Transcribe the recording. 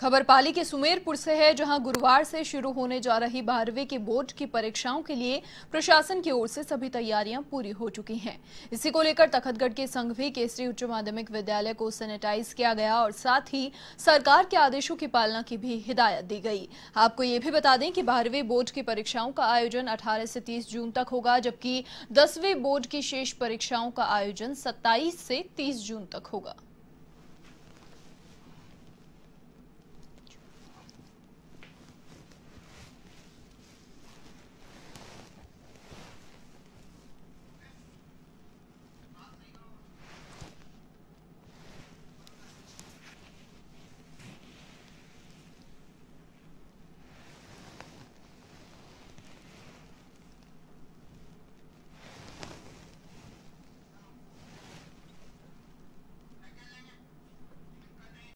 खबर पाली के सुमेरपुर से है जहां गुरुवार से शुरू होने जा रही बारहवीं के बोर्ड की परीक्षाओं के लिए प्रशासन की ओर से सभी तैयारियां पूरी हो चुकी हैं इसी को लेकर तखतगढ़ के संघवी केसरी उच्च माध्यमिक विद्यालय को सैनिटाइज किया गया और साथ ही सरकार के आदेशों की पालना की भी हिदायत दी गई आपको ये भी बता दें कि बारहवीं बोर्ड की परीक्षाओं का आयोजन अठारह से तीस जून तक होगा जबकि दसवीं बोर्ड की शेष परीक्षाओं का आयोजन सत्ताईस से तीस जून तक होगा